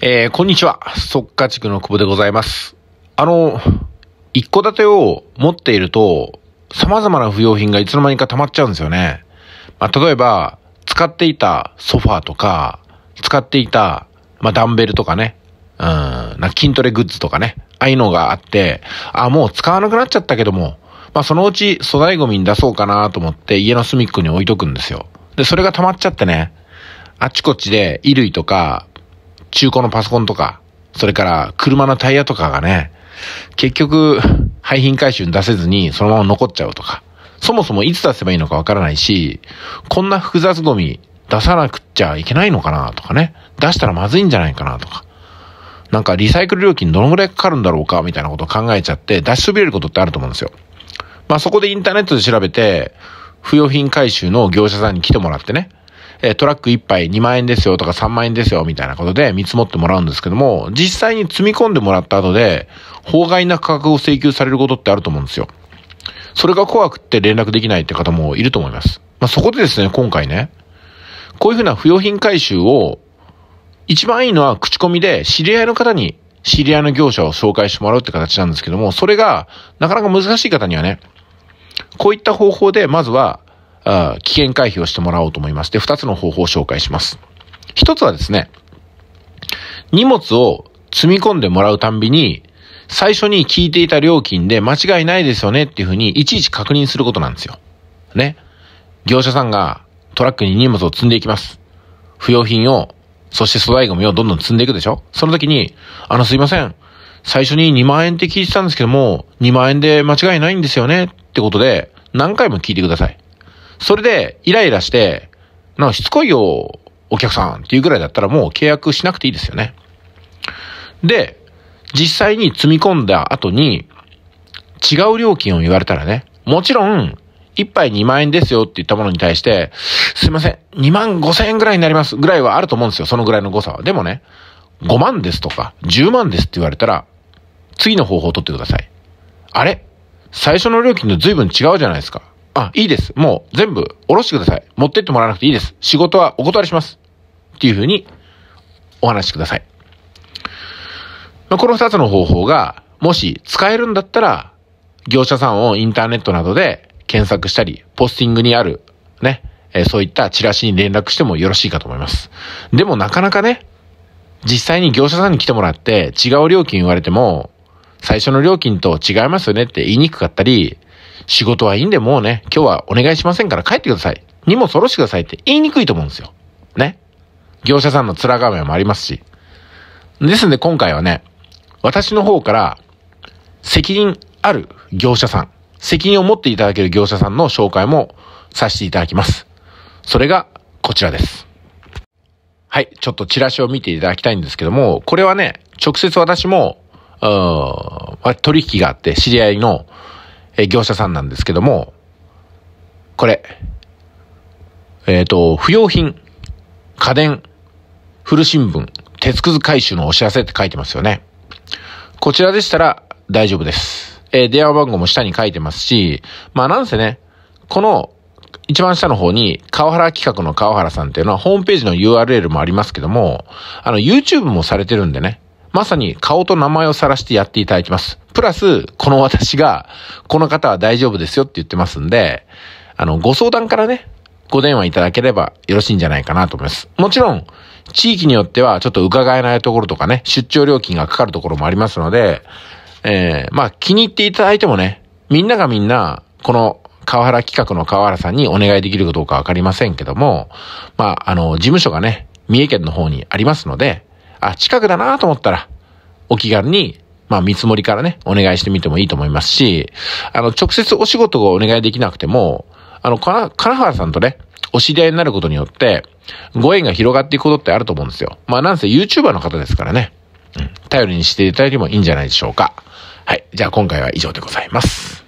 えー、こんにちは。っか、地区の久保でございます。あの、一戸建てを持っていると、様々な不要品がいつの間にか溜まっちゃうんですよね。まあ、例えば、使っていたソファーとか、使っていた、まあ、ダンベルとかね、うん、な筋トレグッズとかね、ああいうのがあって、あ、もう使わなくなっちゃったけども、まあ、そのうち粗大ゴミに出そうかなと思って家の隅っこに置いとくんですよ。で、それが溜まっちゃってね、あちこちで衣類とか中古のパソコンとか、それから車のタイヤとかがね、結局、廃品回収に出せずにそのまま残っちゃうとか、そもそもいつ出せばいいのかわからないし、こんな複雑ゴミ出さなくちゃいけないのかなとかね、出したらまずいんじゃないかなとか、なんかリサイクル料金どのぐらいかかるんだろうかみたいなことを考えちゃって出しそびれることってあると思うんですよ。まあそこでインターネットで調べて、不用品回収の業者さんに来てもらってね、えトラック1杯2万円ですよとか3万円ですよみたいなことで見積もってもらうんですけども、実際に積み込んでもらった後で、法外な価格を請求されることってあると思うんですよ。それが怖くって連絡できないって方もいると思います。まあ、そこでですね、今回ね、こういうふうな不用品回収を、一番いいのは口コミで知り合いの方に知り合いの業者を紹介してもらうって形なんですけども、それがなかなか難しい方にはね、こういった方法でまずはあ危険回避をしてもらおうと思いまして、2つの方法を紹介します。1つはですね、荷物を積み込んでもらうたんびに、最初に聞いていた料金で間違いないですよねっていうふうにいちいち確認することなんですよ。ね。業者さんがトラックに荷物を積んでいきます。不要品を、そして粗大ゴミをどんどん積んでいくでしょその時に、あのすいません。最初に2万円って聞いてたんですけども、2万円で間違いないんですよねってことで、何回も聞いてください。それで、イライラして、なんかしつこいよ、お客さんっていうぐらいだったらもう契約しなくていいですよね。で、実際に積み込んだ後に、違う料金を言われたらね、もちろん、一杯2万円ですよって言ったものに対して、すいません、2万5千円ぐらいになりますぐらいはあると思うんですよ、そのぐらいの誤差は。でもね、5万ですとか、10万ですって言われたら、次の方法を取ってください。あれ最初の料金と随分違うじゃないですか。あ、いいです。もう全部おろしてください。持ってってもらわなくていいです。仕事はお断りします。っていうふうにお話しください。まこの二つの方法が、もし使えるんだったら、業者さんをインターネットなどで検索したり、ポスティングにある、ね、えそういったチラシに連絡してもよろしいかと思います。でもなかなかね、実際に業者さんに来てもらって違う料金言われても、最初の料金と違いますよねって言いにくかったり、仕事はいいんでもうね、今日はお願いしませんから帰ってください。荷物下ろしてくださいって言いにくいと思うんですよ。ね。業者さんの面構えもありますし。ですんで今回はね、私の方から責任ある業者さん、責任を持っていただける業者さんの紹介もさせていただきます。それがこちらです。はい、ちょっとチラシを見ていただきたいんですけども、これはね、直接私も、うーあ、取引があって知り合いのえ業者さんなんですけども、これ、えっ、ー、と、不用品、家電、古新聞、鉄くず回収のお知らせって書いてますよね。こちらでしたら大丈夫です。えー、電話番号も下に書いてますし、まあなんせね、この一番下の方に、川原企画の川原さんっていうのはホームページの URL もありますけども、あの YouTube もされてるんでね、まさに顔と名前を晒してやっていただきます。プラス、この私が、この方は大丈夫ですよって言ってますんで、あの、ご相談からね、ご電話いただければよろしいんじゃないかなと思います。もちろん、地域によってはちょっと伺えないところとかね、出張料金がかかるところもありますので、えー、まあ気に入っていただいてもね、みんながみんな、この川原企画の川原さんにお願いできるかどうかわかりませんけども、まああの、事務所がね、三重県の方にありますので、あ、近くだなと思ったら、お気軽に、まあ、見積もりからね、お願いしてみてもいいと思いますし、あの、直接お仕事をお願いできなくても、あの、金原さんとね、お知り合いになることによって、ご縁が広がっていくことってあると思うんですよ。まあ、なんせ YouTuber の方ですからね、うん、頼りにしていただいてもいいんじゃないでしょうか。はい。じゃあ今回は以上でございます。